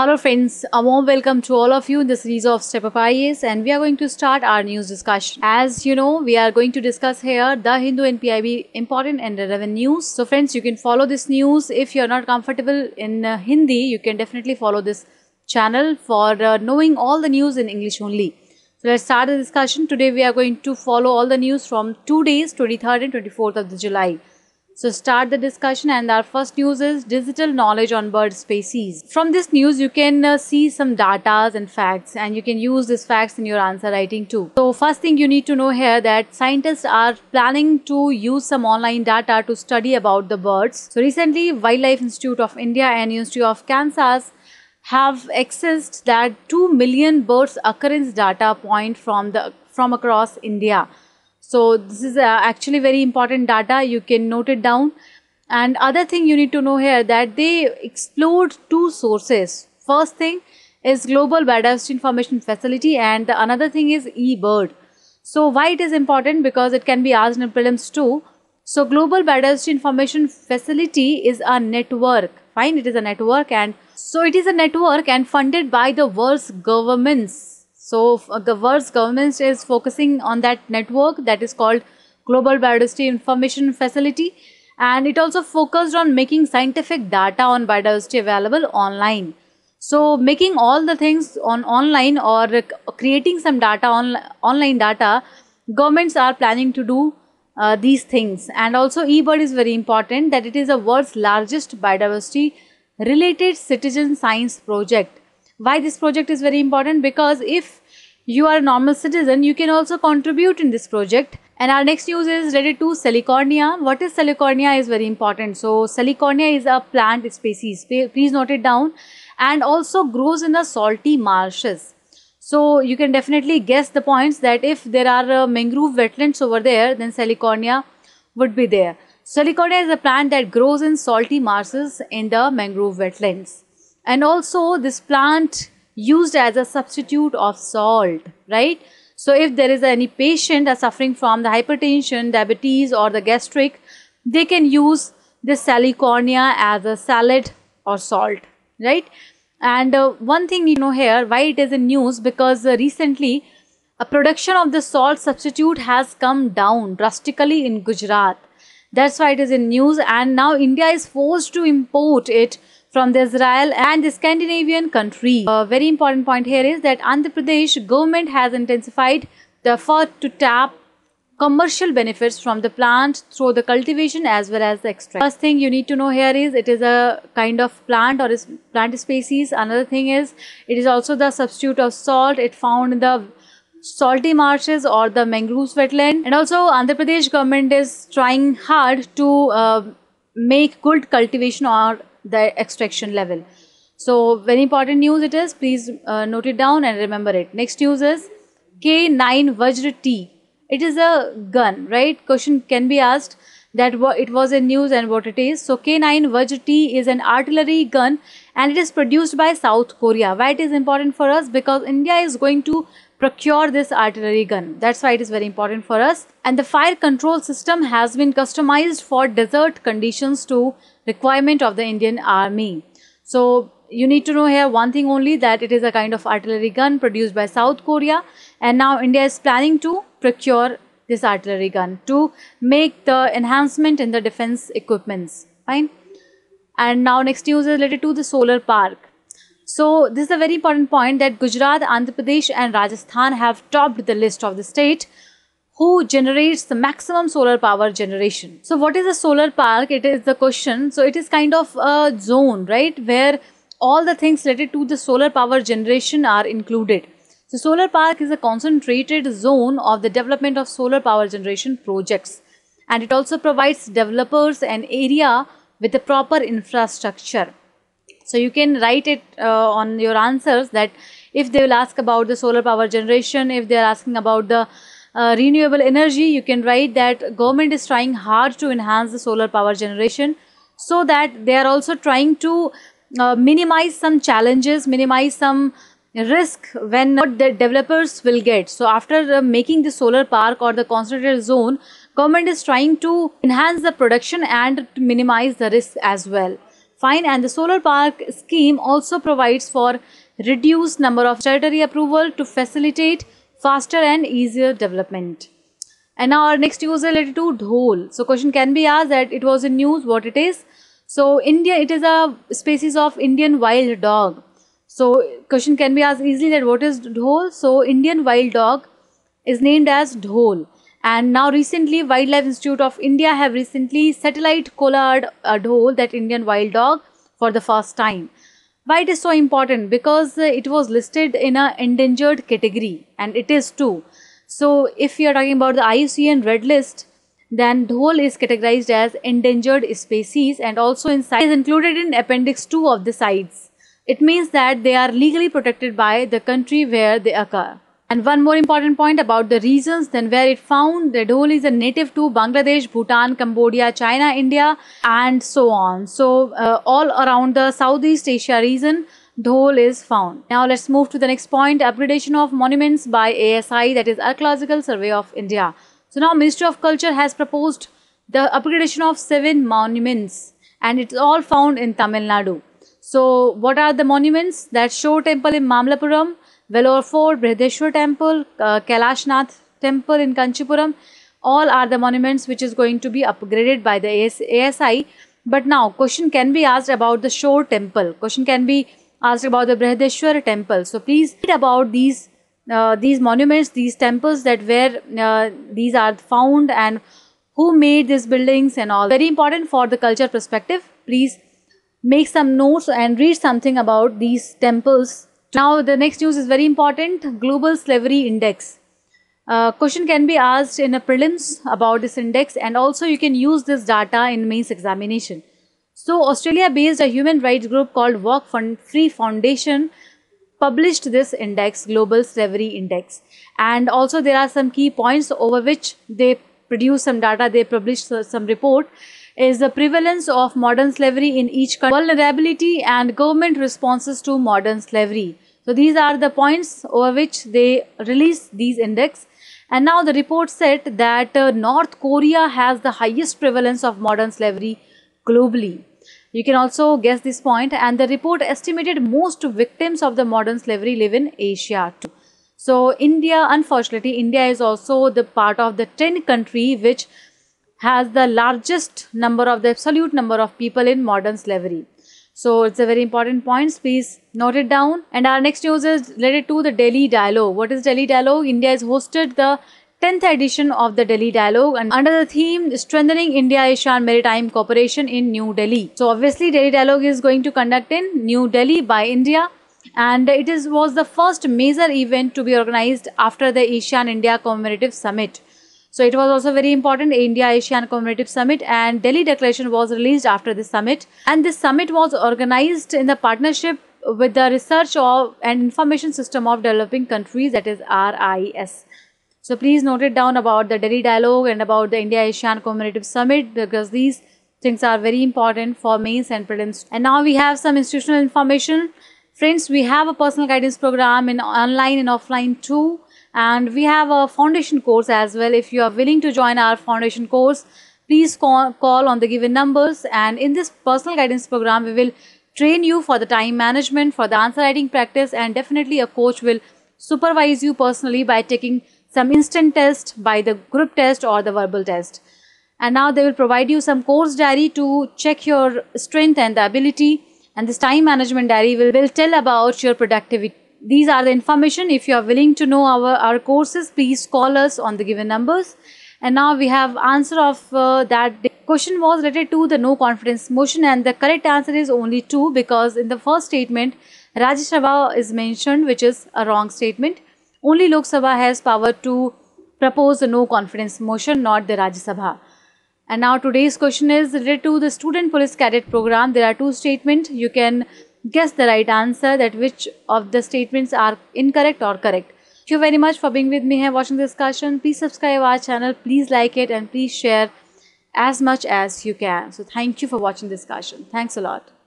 Hello friends, a warm welcome to all of you in the series of Step Up IAS and we are going to start our news discussion. As you know, we are going to discuss here the Hindu NPIB important and relevant news. So friends, you can follow this news. If you are not comfortable in uh, Hindi, you can definitely follow this channel for uh, knowing all the news in English only. So let's start the discussion. Today we are going to follow all the news from two days, 23rd and 24th of the July. So start the discussion and our first news is digital knowledge on bird species. From this news you can uh, see some datas and facts and you can use these facts in your answer writing too. So first thing you need to know here that scientists are planning to use some online data to study about the birds. So recently Wildlife Institute of India and University of Kansas have accessed that 2 million birds occurrence data point from the from across India. So this is uh, actually very important data. You can note it down. And other thing you need to know here that they explored two sources. First thing is Global Biodiversity Information Facility and the another thing is eBird. So why it is important? Because it can be asked in prelims too. So Global Biodiversity Information Facility is a network. Fine, it is a network and so it is a network and funded by the world's governments so uh, the world's government is focusing on that network that is called Global Biodiversity Information Facility and it also focused on making scientific data on biodiversity available online. So making all the things on online or creating some data on online data, governments are planning to do uh, these things. And also eBird is very important that it is the world's largest biodiversity related citizen science project why this project is very important? Because if you are a normal citizen, you can also contribute in this project. And our next news is related to Salicornia. What is Salicornia is very important. So Salicornia is a plant species. Please note it down. And also grows in the salty marshes. So you can definitely guess the points that if there are uh, mangrove wetlands over there, then Salicornia would be there. Salicornia is a plant that grows in salty marshes in the mangrove wetlands and also this plant used as a substitute of salt, right? So if there is any patient are suffering from the hypertension, diabetes or the gastric, they can use this salicornia as a salad or salt, right? And uh, one thing you know here, why it is in news because uh, recently a production of the salt substitute has come down drastically in Gujarat. That's why it is in news and now India is forced to import it from the Israel and the Scandinavian country, A very important point here is that Andhra Pradesh government has intensified the effort to tap commercial benefits from the plant through the cultivation as well as the extract. First thing you need to know here is it is a kind of plant or is plant species. Another thing is it is also the substitute of salt. It found in the salty marshes or the mangroves wetland. And also Andhra Pradesh government is trying hard to uh, make good cultivation or the extraction level. So very important news it is. Please uh, note it down and remember it. Next news is K9 Vajra T. It is a gun, right? Question can be asked that it was a news and what it is. So K9 Vajra T is an artillery gun and it is produced by South Korea. Why it is important for us? Because India is going to procure this artillery gun. That's why it is very important for us. And the fire control system has been customized for desert conditions to requirement of the Indian Army. So you need to know here one thing only that it is a kind of artillery gun produced by South Korea and now India is planning to procure this artillery gun to make the enhancement in the defense equipments. Fine. And now next news is related to the solar park. So this is a very important point that Gujarat, Andhra Pradesh and Rajasthan have topped the list of the state who generates the maximum solar power generation. So what is a solar park? It is the question. So it is kind of a zone, right, where all the things related to the solar power generation are included. So solar park is a concentrated zone of the development of solar power generation projects and it also provides developers an area with the proper infrastructure. So you can write it uh, on your answers that if they will ask about the solar power generation, if they are asking about the uh, renewable energy, you can write that government is trying hard to enhance the solar power generation so that they are also trying to uh, minimize some challenges, minimize some risk when what the developers will get. So after uh, making the solar park or the concentrated zone, government is trying to enhance the production and minimize the risk as well fine and the solar park scheme also provides for reduced number of statutory approval to facilitate faster and easier development. And now our next news related to dhol. So question can be asked that it was in news what it is. So India it is a species of Indian wild dog. So question can be asked easily that what is dhol? So Indian wild dog is named as dhol. And now recently, Wildlife Institute of India have recently satellite collared a dhol, that Indian wild dog, for the first time. Why it is so important? Because uh, it was listed in a endangered category and it is too. So if you are talking about the IUCN red list, then dhol is categorized as endangered species and also in is included in appendix 2 of the sites. It means that they are legally protected by the country where they occur. And one more important point about the reasons then where it found the dole is a native to Bangladesh, Bhutan, Cambodia, China, India and so on. So uh, all around the Southeast Asia region dole is found. Now let's move to the next point upgradation of monuments by ASI that is Archaeological Survey of India. So now Ministry of Culture has proposed the upgradation of seven monuments and it's all found in Tamil Nadu. So what are the monuments that show temple in Mamlapuram, Vellore Fort, Brihadeshwar Temple, uh, Kalashnath Temple in Kanchipuram. All are the monuments which is going to be upgraded by the AS ASI. But now question can be asked about the Shore Temple. Question can be asked about the Brihadeshwar Temple. So please read about these uh, these monuments, these temples that where uh, these are found and who made these buildings and all. Very important for the culture perspective. Please make some notes and read something about these temples now the next news is very important, Global Slavery Index. Uh, question can be asked in a prelims about this index and also you can use this data in mains examination. So Australia based a human rights group called Work Free Foundation published this index, Global Slavery Index. And also there are some key points over which they produce some data, they published some report is the prevalence of modern slavery in each country, vulnerability and government responses to modern slavery. So these are the points over which they release these index. And now the report said that uh, North Korea has the highest prevalence of modern slavery globally. You can also guess this point and the report estimated most victims of the modern slavery live in Asia too. So India, unfortunately, India is also the part of the 10 country which has the largest number of the absolute number of people in modern slavery. So it's a very important point. Please note it down. And our next news is related to the Delhi Dialogue. What is Delhi Dialogue? India has hosted the 10th edition of the Delhi Dialogue and under the theme Strengthening India ASEAN Maritime Cooperation in New Delhi. So obviously Delhi Dialogue is going to conduct in New Delhi by India and it is was the first major event to be organized after the ASEAN India Commemorative Summit. So it was also very important India-ASEAN Commemorative Summit and Delhi Declaration was released after this summit. And this summit was organized in the partnership with the Research of and Information System of Developing Countries that is RIS. So please note it down about the Delhi Dialogue and about the India-ASEAN Commemorative Summit because these things are very important for mains and prelims. And now we have some institutional information. Friends, we have a personal guidance program in online and offline too and we have a foundation course as well if you are willing to join our foundation course please call, on the given numbers and in this personal guidance program we will train you for the time management for the answer writing practice and definitely a coach will supervise you personally by taking some instant test by the group test or the verbal test and now they will provide you some course diary to check your strength and the ability and this time management diary will, will tell about your productivity these are the information. If you are willing to know our, our courses, please call us on the given numbers. And now we have answer of uh, that. question was related to the no confidence motion and the correct answer is only two because in the first statement, Rajesh Sabha is mentioned which is a wrong statement. Only Lok Sabha has power to propose a no confidence motion, not the Rajya Sabha. And now today's question is related to the student police cadet program. There are two statements. You can guess the right answer that which of the statements are incorrect or correct. Thank you very much for being with me here watching the discussion. Please subscribe our channel, please like it and please share as much as you can. So thank you for watching discussion. Thanks a lot.